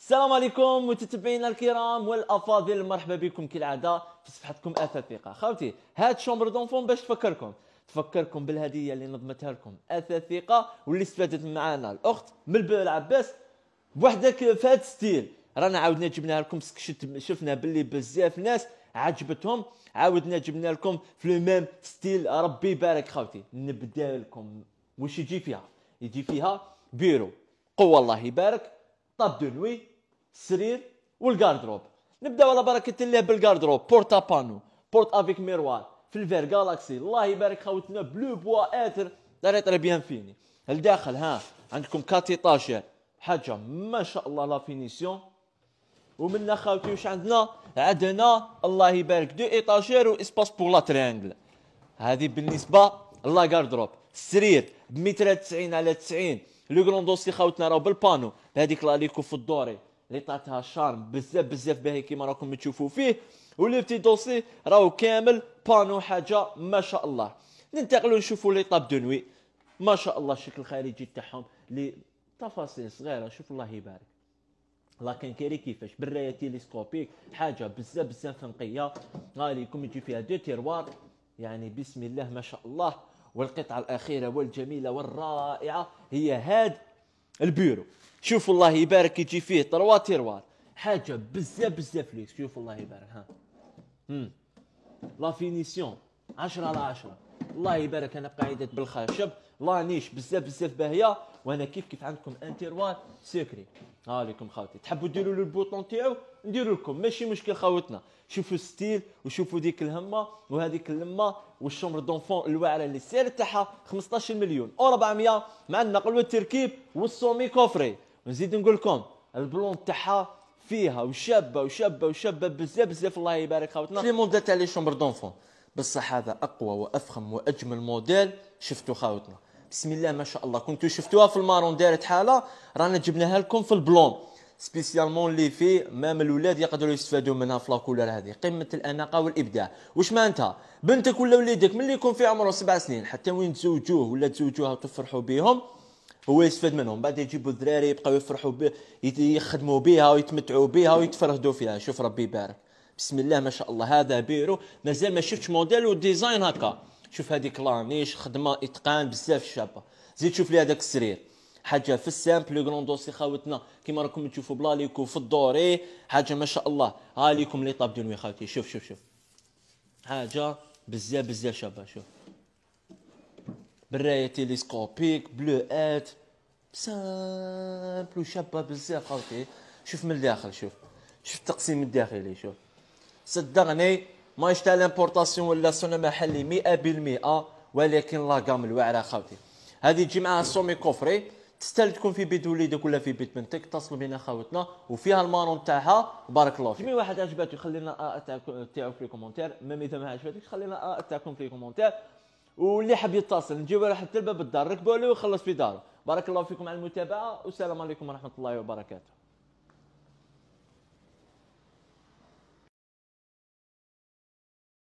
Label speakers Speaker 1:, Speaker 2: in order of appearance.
Speaker 1: السلام عليكم متتبعينا الكرام والافاضل مرحبا بكم كالعاده في صفحتكم اثاثيقه خاوتي هاد شومبر دونفون باش تفكركم تفكركم بالهديه اللي نظمتها لكم اثاثيقه واللي استفادت معنا الاخت من العباس بوحدك في هاد ستيل رانا عاودنا جبنا لكم شفنا باللي بزاف ناس عجبتهم عاودنا جبنا لكم في لو ميم ستيل ربي يبارك خاوتي نبدا لكم واش يجي فيها يجي فيها بيرو قوه الله يبارك طاب دو نوي السرير والكاردروب نبداو على بركه الله بالكاردروب بورتا بانو بورت افيك ميروار في الفير جالاكسي الله يبارك خوتنا بلو بوا اتر داري طري بيان فيني الداخل ها عندكم طاشة حاجه ما شاء الله لا فينيسيون ومن خاوتي واش عندنا عندنا الله يبارك دو ايطاجير واسباس بور لا ترينغل هذه بالنسبه لا كاردروب السرير ب 190 على 90 لو كروندوسي خاوتنا راهو بالبانو هذيك لا ليكو في الدوري اللي طاتها شارم بزاف بزاف باهي كيما راكم تشوفوا فيه ولي بتي دوسي راهو كامل بانو حاجه ما شاء الله ننتقلوا نشوفوا لي طاب دو نوي ما شاء الله الشكل الخارجي تاعهم لي تفاصيل صغيره شوف الله يبارك لكن كيري كيفاش برايه تيليسكوبيك حاجه بزاف بزاف نقيه ليكم يجي فيها دو تيروار يعني بسم الله ما شاء الله والقطعه الاخيره والجميله والرائعه هي هاد البيرو شوف الله يبارك يجي فيه طروات يروات حاجه بزاف بزاف ليك شوف الله يبارك ها امم لا فينيسيون 10 على 10 الله يبارك انا قاعده بالخشب لا نيش بزاف بزاف باهيه وانا كيف كيف عندكم انتيروار سكري ها لكم خاوتي تحبوا ديروا له البوطون تاعو نديروا لكم ماشي مشكل خاوتنا شوفوا ستيل وشوفوا ديك الهمه وهذيك اللمه والشمر دونفون الواعره اللي السعر تاعها 15 مليون و400 مع النقل والتركيب والسومي كوفري ونزيد نقول لكم البلون تاعها فيها وشابه وشابه وشابه بزاف بزاف الله يبارك خوتنا لي موديل تاع لي شومبر دونفون بصح هذا اقوى وافخم واجمل موديل شفتو خاوتنا بسم الله ما شاء الله كنتو شفتوها في المارون دارت حاله رانا جبناها لكم في البلون سبيسيالمون اللي فيه مام الاولاد يقدروا يستفادوا منها في لاكولور هذه قمه الاناقه والابداع واش معناتها بنتك ولا وليدك ملي يكون في عمره سبع سنين حتى وين تزوجوه ولا تزوجوها وتفرحوا بهم هو يستفاد منهم بعد يجيبوا الذراري يبقاو يفرحوا بها يخدموا بها ويتمتعوا بها ويتفرهدوا فيها شوف ربي يبارك بسم الله ما شاء الله هذا بيرو مازال ما شفتش موديل وديزاين هكا شوف هذيك لانيش خدمه اتقان بزاف الشابه زيد شوف لي هذاك السرير حاجه في السامبل لو كرون دوسي خاوتنا كيما راكم تشوفوا بلا ليكو في الدوري حاجه ما شاء الله ها ليكم لي طاب دنوي خاوتي شوف شوف شوف حاجه بزاف بزاف شابه شوف برايه تيليسكوبيك بلوات سامبل وشابه بزاف خوتي شوف من الداخل شوف شوف التقسيم الداخلي شوف صدقني ما تاع لامبورطاسيون ولا صنع محلي 100% ولكن لا قام الواعره خاوتي هذه تجي معاها سومي كوفري تستاهل تكون في بيت وليدك ولا في بيت بنتك اتصلوا بينا خاوتنا وفيها المارون تاعها بارك الله فيك جميع واحد عجباتو خلينا ا تاعو في الكومنتير، ميم اذا ما عجبتكش خلينا ا تاعكم في الكومنتير. واللي حاب يتصل نجيبو راح حتى الباب الدار ركبوا له وخلص في داره بارك الله فيكم على المتابعه والسلام عليكم ورحمه الله وبركاته